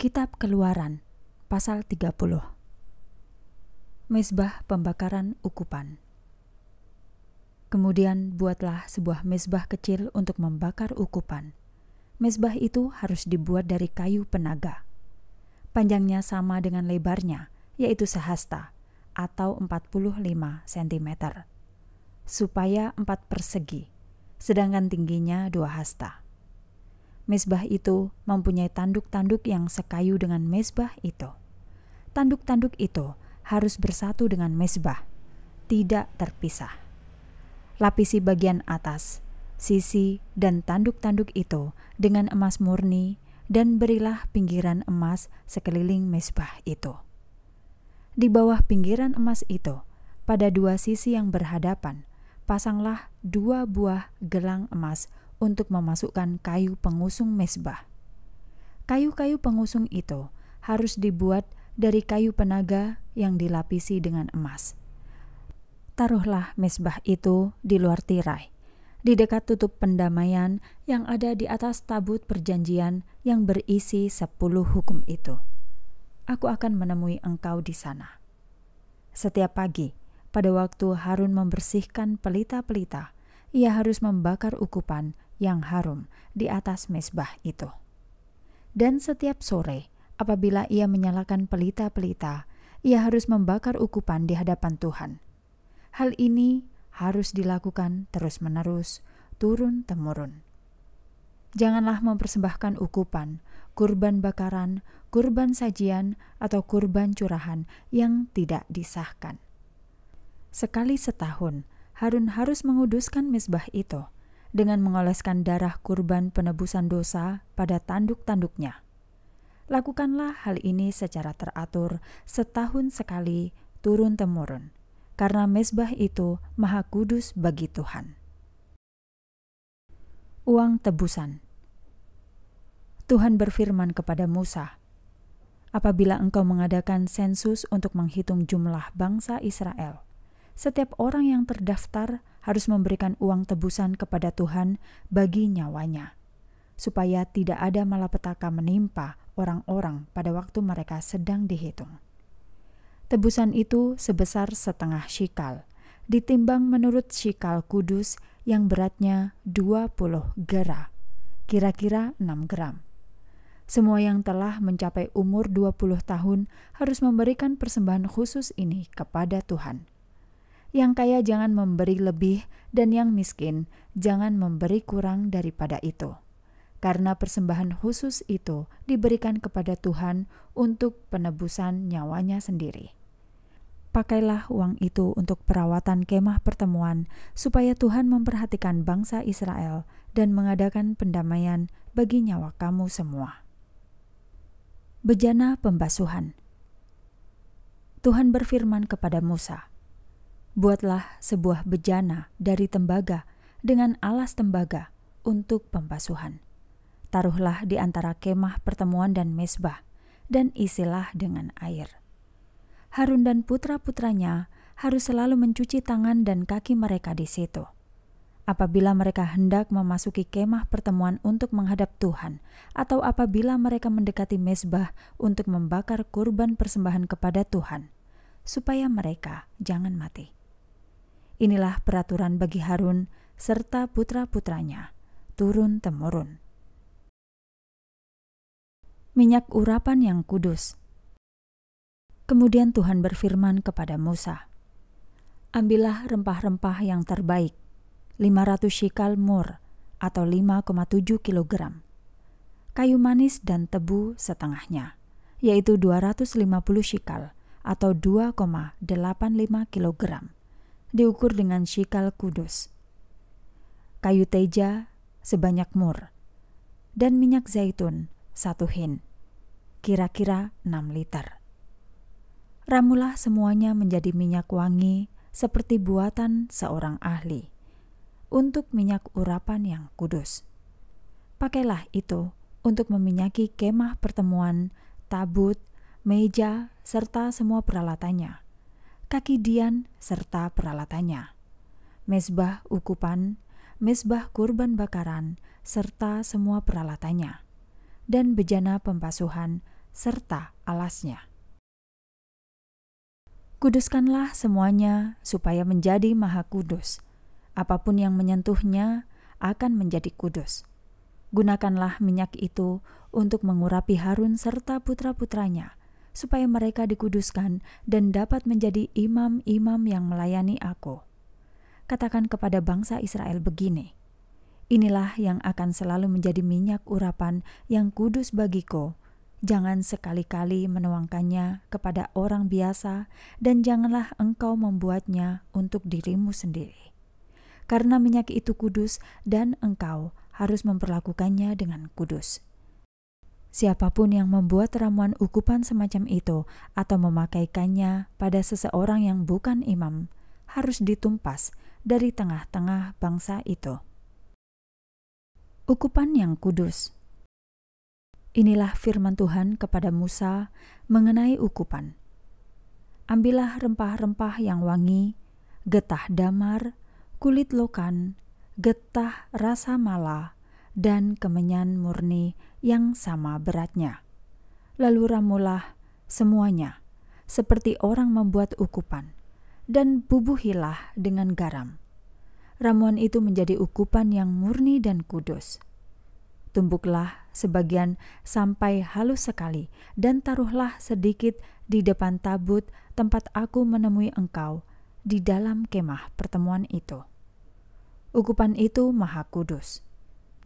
Kitab Keluaran pasal 30 Mesbah pembakaran ukupan Kemudian buatlah sebuah mesbah kecil untuk membakar ukupan. Mesbah itu harus dibuat dari kayu penaga. Panjangnya sama dengan lebarnya, yaitu sehasta atau 45 cm. Supaya 4 persegi, sedangkan tingginya 2 hasta. Mesbah itu mempunyai tanduk-tanduk yang sekayu dengan mesbah itu. Tanduk-tanduk itu harus bersatu dengan mesbah, tidak terpisah. Lapisi bagian atas, sisi, dan tanduk-tanduk itu dengan emas murni, dan berilah pinggiran emas sekeliling mesbah itu. Di bawah pinggiran emas itu, pada dua sisi yang berhadapan, pasanglah dua buah gelang emas untuk memasukkan kayu pengusung mesbah. Kayu-kayu pengusung itu harus dibuat dari kayu penaga yang dilapisi dengan emas. Taruhlah mesbah itu di luar tirai, di dekat tutup pendamaian yang ada di atas tabut perjanjian yang berisi sepuluh hukum itu. Aku akan menemui engkau di sana. Setiap pagi, pada waktu Harun membersihkan pelita-pelita, ia harus membakar ukupan yang harum di atas mesbah itu. Dan setiap sore, apabila ia menyalakan pelita-pelita, ia harus membakar ukupan di hadapan Tuhan. Hal ini harus dilakukan terus-menerus, turun-temurun. Janganlah mempersembahkan ukupan, kurban bakaran, kurban sajian, atau kurban curahan yang tidak disahkan. Sekali setahun, Harun harus menguduskan mesbah itu – dengan mengoleskan darah kurban penebusan dosa pada tanduk-tanduknya. Lakukanlah hal ini secara teratur setahun sekali turun-temurun, karena mesbah itu maha kudus bagi Tuhan. Uang tebusan Tuhan berfirman kepada Musa, Apabila engkau mengadakan sensus untuk menghitung jumlah bangsa Israel, setiap orang yang terdaftar harus memberikan uang tebusan kepada Tuhan bagi nyawanya, supaya tidak ada malapetaka menimpa orang-orang pada waktu mereka sedang dihitung. Tebusan itu sebesar setengah shikal, ditimbang menurut shikal kudus yang beratnya 20 gera, kira-kira 6 gram. Semua yang telah mencapai umur 20 tahun harus memberikan persembahan khusus ini kepada Tuhan yang kaya jangan memberi lebih, dan yang miskin jangan memberi kurang daripada itu. Karena persembahan khusus itu diberikan kepada Tuhan untuk penebusan nyawanya sendiri. Pakailah uang itu untuk perawatan kemah pertemuan, supaya Tuhan memperhatikan bangsa Israel dan mengadakan pendamaian bagi nyawa kamu semua. Bejana pembasuhan. Tuhan berfirman kepada Musa, Buatlah sebuah bejana dari tembaga dengan alas tembaga untuk pembasuhan. Taruhlah di antara kemah pertemuan dan mesbah, dan isilah dengan air. Harun dan putra-putranya harus selalu mencuci tangan dan kaki mereka di situ. Apabila mereka hendak memasuki kemah pertemuan untuk menghadap Tuhan, atau apabila mereka mendekati mesbah untuk membakar kurban persembahan kepada Tuhan, supaya mereka jangan mati. Inilah peraturan bagi Harun serta putra-putranya, turun-temurun. Minyak urapan yang kudus. Kemudian Tuhan berfirman kepada Musa, Ambillah rempah-rempah yang terbaik, 500 shikal mur atau 5,7 kg, kayu manis dan tebu setengahnya, yaitu 250 shikal atau 2,85 kg." diukur dengan shikal kudus, kayu teja sebanyak mur, dan minyak zaitun satu hin, kira-kira 6 liter. Ramulah semuanya menjadi minyak wangi seperti buatan seorang ahli untuk minyak urapan yang kudus. Pakailah itu untuk meminyaki kemah pertemuan, tabut, meja, serta semua peralatannya kaki Dian, serta peralatannya. Mesbah ukupan, mesbah kurban bakaran, serta semua peralatannya, dan bejana pembasuhan, serta alasnya. Kuduskanlah semuanya supaya menjadi maha kudus. Apapun yang menyentuhnya akan menjadi kudus. Gunakanlah minyak itu untuk mengurapi Harun serta putra-putranya – supaya mereka dikuduskan dan dapat menjadi imam-imam yang melayani aku. Katakan kepada bangsa Israel begini, Inilah yang akan selalu menjadi minyak urapan yang kudus bagiku. Jangan sekali-kali menuangkannya kepada orang biasa dan janganlah engkau membuatnya untuk dirimu sendiri. Karena minyak itu kudus dan engkau harus memperlakukannya dengan kudus.' Siapapun yang membuat ramuan ukupan semacam itu atau memakaikannya pada seseorang yang bukan imam harus ditumpas dari tengah-tengah bangsa itu. Ukupan yang kudus. Inilah firman Tuhan kepada Musa mengenai ukupan. Ambillah rempah-rempah yang wangi, getah damar, kulit lokan, getah rasa mala, dan kemenyan murni yang sama beratnya. Lalu ramulah semuanya, seperti orang membuat ukupan, dan bubuhilah dengan garam. Ramuan itu menjadi ukupan yang murni dan kudus. Tumbuklah sebagian sampai halus sekali, dan taruhlah sedikit di depan tabut tempat aku menemui engkau di dalam kemah pertemuan itu. Ukupan itu maha kudus.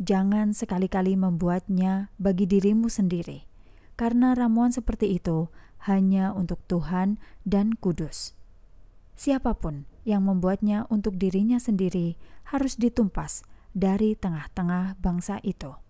Jangan sekali-kali membuatnya bagi dirimu sendiri, karena ramuan seperti itu hanya untuk Tuhan dan Kudus. Siapapun yang membuatnya untuk dirinya sendiri harus ditumpas dari tengah-tengah bangsa itu.